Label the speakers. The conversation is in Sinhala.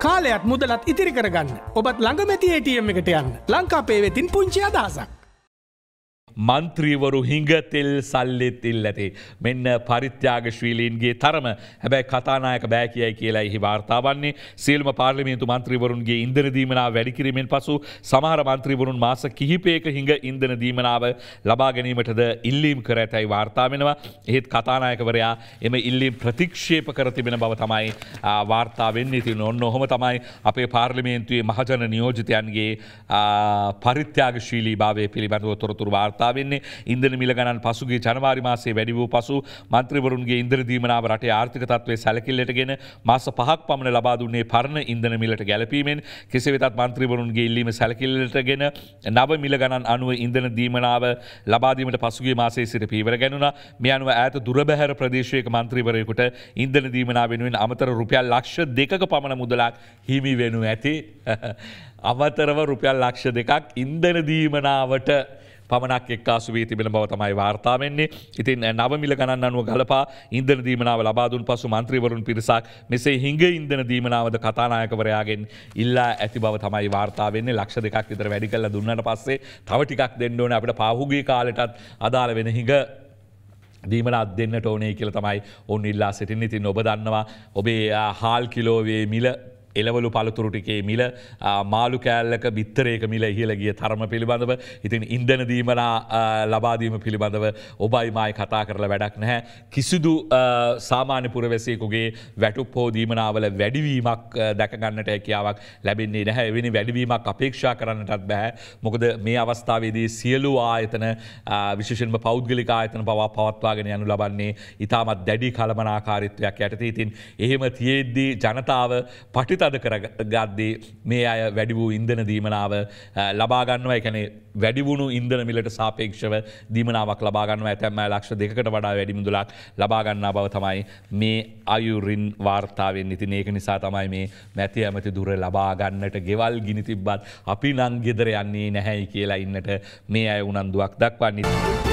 Speaker 1: කාලයත් මුදලත් ඉතිරි කරගන්න ඔබත් ළඟමැති ATM එකට යන්න ලංකාපේ වෙතින් පුංචි අදහසක්. මන්ත්‍රීවරු හිංගතෙල් සල්ලෙත්තිල් ඇති. මෙන්න පරිත්‍යාගශ්‍රීලීන්ගේ තරම හැබැයි කතානායක බෑ කියයි කියලා එහි වාර්තාාවන්නේ සේල්ම පාර්ලිමේන්තු මන්ත්‍රීවරුන්ගේ ඉන්දනදීමනාව වැඩිකිරීමෙන් පසු සමහර මන්ත්‍රීවරුන් මාස කිහිපයක හිඟ ඉන්දන දීමනාව ලබා ගැනීමටද ඉල්ලීම් කර ඇතැයි වාර්තාාවෙනවා එහෙත් කතානායකවරයා එම ඉල්ලීම් ප්‍රතික්ෂේප කර තිබෙන බව තමයි වාර්තාාවෙන් ඉතින් ඔන්න ඔහොම තමයි අපේ පාර්ලිමේන්තුවේ මහජන නියෝජිතයන්ගේ පරිත්‍යාගශීලී භාවය පිළිබඳව තොරතුර වාර්තා කතාවන්නේ ඉන්දන මිල ගණන් පසුගේ ජනවාරි මාසේ වැඩි වූ පසු මන්ත්‍රවරුන්ගේ ඉන්දර දීමනාව රටේ ආර්ථික තත්වය සැලකිල්ලට ගෙන මාස පහක් පමණ ලබා දුන්නේ පරණ ඉන්දන මිලට ගැලපීමෙන් කෙසේවෙතත් මන්ත්‍රීවරුන්ගේ ඉල්ලීම සැලකිල්ලටගෙන නව මිල ගණන් අනුව ඉන්දන දීමනාව ලබාදීමට පසුගේ මාසේ සිට පීවර ගැනුණ මේ අනුව ඇත දුරබැහැර ප්‍රදේශයක මන්ත්‍රීවරයකුට ඉන්දන දීමනාව වෙනුවෙන් අමතර රුපියල් ලක්ෂ දෙකක පමණ මුදලක් හිමි වෙනු ඇති. අමතරව රුපියල් ලක්ෂ දෙකක් ඉන්දන දීමනාවට පමණක් එක්කාසු වී තිබෙන බව තමයි වාර්තාාවවෙන්නේ ඉතින් නවමිල ගණන් අනුව ගලපා ඉන්දන දීමනාව ලබාදුන් පසු මන්ත්‍රීවරුන් පිරිසක් මෙසේ හිංග ඉන්දන දීමනාවද කතානායකවරයාගෙන් ඉල්ලා ඇති බව තමයි වාර්තාාවවෙන්නේ ලක්ෂ දෙකක් විතර වැඩි කල්ල දුන්නට පස්සේ තවටිකක් දෙන්නඕන අපට පාහුගේ කාලටත් අදාළ වෙන හිඟ දීමල අත් දෙන්නට ඕනේ කියල තමයි ඔන්න ඉල්ලා සිටින් ඉතින් ඔබ දන්නවා ඔබේ හාල් කිලෝවේ මිල එලවලු පළතුරුටිකේ මිල මාළු කෑල්ලක බිත්තරේක මිල ඉහල ගිය තරම පිළිබඳව ඉතින් ඉන්දන දීමනා ලබාදීම පිළිබඳව ඔබයිමයි කතා කරලා වැඩක් නැහැ. කිසිදු සාමාන්‍ය පුරවැසයකුගේ වැටුප හෝ දීමනාවල වැඩිවීමක් දැකගන්නට හැකියාවක් ලැබෙන්නේ නැහැ එවැනි වැඩිවීමක් අපේක්ෂා කරන්නටත් බැහැ මොකද මේ අවස්ථාවේදී සියලු ආයතන විශෂෙන්ම පෞද්ගලික ආයතන පවා පවත්වාගෙන යනු ලබන්නේ ඉතාමත් දැඩි කළමනාකාරිත්වයක් යටතීතින් එහෙම තියෙද්දී ජනතාව පටි ප්‍රතිතද කර ගද්දේ මේ අය වැඩි වූ ඉන්දන දීමනාව ලබාගන්නවා එකනේ වැඩිවුණු ඉන්දන මිලට සාපේක්ෂව දීමනාවක් ලබාගන්න ඇතැම ලක්ෂ දෙකට වඩා වැඩිමුදුලක් ලබාගන්න බව තමයි මේ අයුරින් වාර්තාවෙන් ඉතින් ඒක නිසා තමයි මේ මැති ඇමති දුර ලබාගන්නට ගෙවල් ගිනි තිබ්බත් අපි නංගෙදර යන්නේ නැහැයි කියලා ඉන්නට මේ අය උනන්දුවක් දක්වන්නේ.